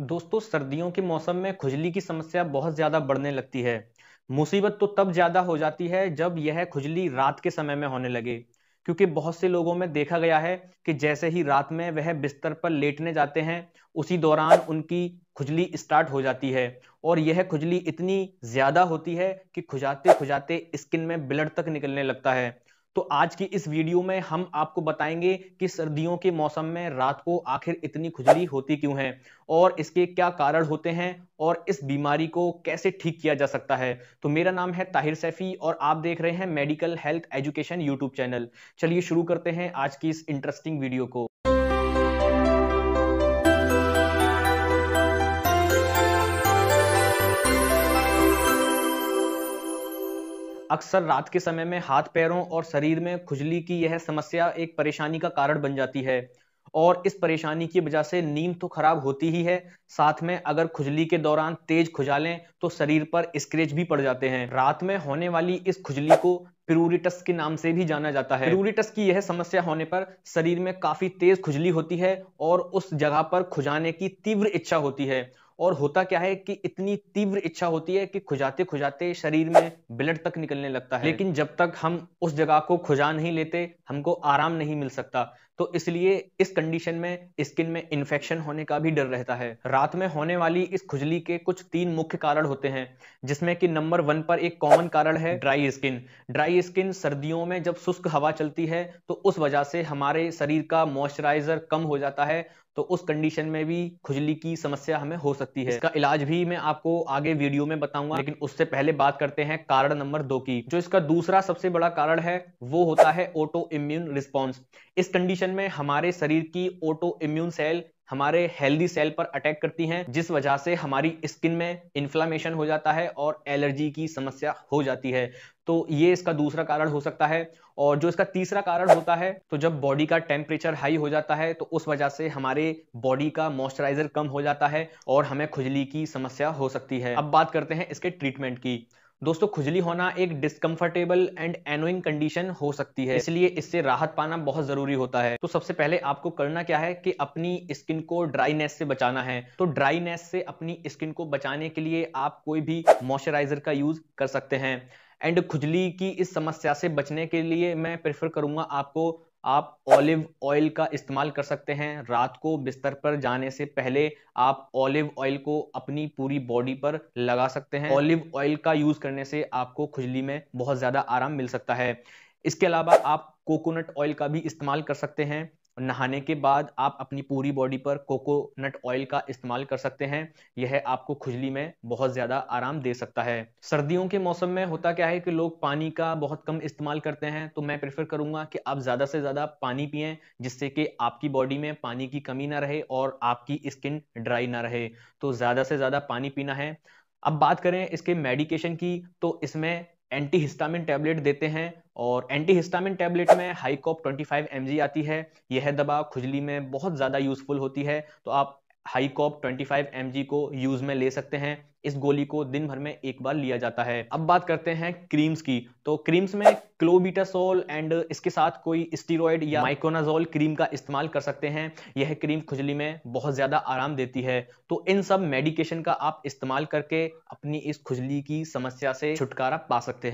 दोस्तों सर्दियों के मौसम में खुजली की समस्या बहुत ज्यादा बढ़ने लगती है मुसीबत तो तब ज्यादा हो जाती है जब यह खुजली रात के समय में होने लगे क्योंकि बहुत से लोगों में देखा गया है कि जैसे ही रात में वह बिस्तर पर लेटने जाते हैं उसी दौरान उनकी खुजली स्टार्ट हो जाती है और यह खुजली इतनी ज्यादा होती है कि खुजाते खुजाते स्किन में ब्लड तक निकलने लगता है तो आज की इस वीडियो में हम आपको बताएंगे कि सर्दियों के मौसम में रात को आखिर इतनी खुजली होती क्यों है और इसके क्या कारण होते हैं और इस बीमारी को कैसे ठीक किया जा सकता है तो मेरा नाम है ताहिर सैफी और आप देख रहे हैं medical health education YouTube channel चलिए शुरू करते हैं आज की इस इंटरेस्टिंग वीडियो को अक्सर रात के समय में हाथ पैरों और शरीर में खुजली की यह समस्या एक परेशानी का कारण बन जाती है और इस परेशानी की वजह से नींद तो खराब होती ही है साथ में अगर खुजली के दौरान तेज खुजालें तो शरीर पर स्क्रेच भी पड़ जाते हैं रात में होने वाली इस खुजली को प्यूरिटस के नाम से भी जाना जाता है प्यूरिटस की यह समस्या होने पर शरीर में काफी तेज खुजली होती है और उस जगह पर खुजाने की तीव्र इच्छा होती है और होता क्या है कि इतनी तीव्र इच्छा होती है कि खुजाते खुजाते शरीर में ब्लड तक निकलने लगता है लेकिन जब तक हम उस जगह को खुजा नहीं लेते हमको आराम नहीं मिल सकता तो इसलिए इस कंडीशन में स्किन में इन्फेक्शन होने का भी डर रहता है रात में होने वाली इस खुजली के कुछ तीन मुख्य कारण होते हैं जिसमें कि नंबर वन पर एक कॉमन कारण है ड्राई स्किन ड्राई स्किन सर्दियों में जब शुष्क हवा चलती है तो उस वजह से हमारे शरीर का मॉइस्चराइजर कम हो जाता है तो उस कंडीशन में भी खुजली की समस्या हमें हो सकती है इसका इलाज भी मैं आपको आगे वीडियो में बताऊंगा लेकिन उससे पहले बात करते हैं कारण नंबर दो की जो इसका दूसरा सबसे बड़ा कारण है वो होता है ऑटो इम्यून रिस्पॉन्स इस कंडीशन कंडीशन में हमारे शरीर की ऑटो इम्यून सेल हमारे हेल्दी सेल पर अटैक करती हैं जिस वजह से हमारी स्किन में इन्फ्लामेशन हो जाता है और एलर्जी की समस्या हो जाती है तो ये इसका दूसरा कारण हो सकता है और जो इसका तीसरा कारण होता है तो जब बॉडी का टेम्परेचर हाई हो जाता है तो उस वजह से हमारे बॉडी का मॉइस्चराइजर कम हो जाता है और हमें खुजली की समस्या हो सकती है अब बात करते हैं इसके ट्रीटमेंट की दोस्तों खुजली होना एक डिस्कम्फर्टेबल एंड एनोइंग कंडीशन हो सकती है इसलिए इससे राहत पाना बहुत जरूरी होता है तो सबसे पहले आपको करना क्या है कि अपनी स्किन को ड्राईनेस से बचाना है तो ड्राईनेस से अपनी स्किन को बचाने के लिए आप कोई भी मॉइस्चराइजर का यूज कर सकते हैं एंड खुजली की इस समस्या से बचने के लिए मैं प्रेफर करूंगा आपको आप ऑलिव ऑयल का इस्तेमाल कर सकते हैं रात को बिस्तर पर जाने से पहले आप ऑलिव ऑयल को अपनी पूरी बॉडी पर लगा सकते हैं ऑलिव ऑयल का यूज करने से आपको खुजली में बहुत ज्यादा आराम मिल सकता है इसके अलावा आप कोकोनट ऑयल का भी इस्तेमाल कर सकते हैं नहाने के बाद आप अपनी पूरी बॉडी पर कोकोनट ऑयल का इस्तेमाल कर सकते हैं यह आपको खुजली में बहुत ज़्यादा आराम दे सकता है सर्दियों के मौसम में होता क्या है कि लोग पानी का बहुत कम इस्तेमाल करते हैं तो मैं प्रेफर करूंगा कि आप ज़्यादा से ज़्यादा पानी पिए जिससे कि आपकी बॉडी में पानी की कमी ना रहे और आपकी स्किन ड्राई ना रहे तो ज़्यादा से ज़्यादा पानी पीना है अब बात करें इसके मेडिकेशन की तो इसमें एंटीहिस्टामिन टैबलेट देते हैं और एंटी हिस्टामिन टैबलेट में हाईकॉप 25 फाइव आती है यह दवा खुजली में बहुत ज़्यादा यूजफुल होती है तो आप हाईकॉप 25 फाइव को यूज में ले सकते हैं इस गोली को दिन भर में एक बार लिया जाता है अब बात करते हैं क्रीम्स की तो क्रीम्स में क्लोबीटासोल एंड इसके साथ कोई स्टीरोइड या माइकोनाजोल क्रीम का इस्तेमाल कर सकते हैं यह क्रीम खुजली में बहुत ज़्यादा आराम देती है तो इन सब मेडिकेशन का आप इस्तेमाल करके अपनी इस खुजली की समस्या से छुटकारा पा सकते हैं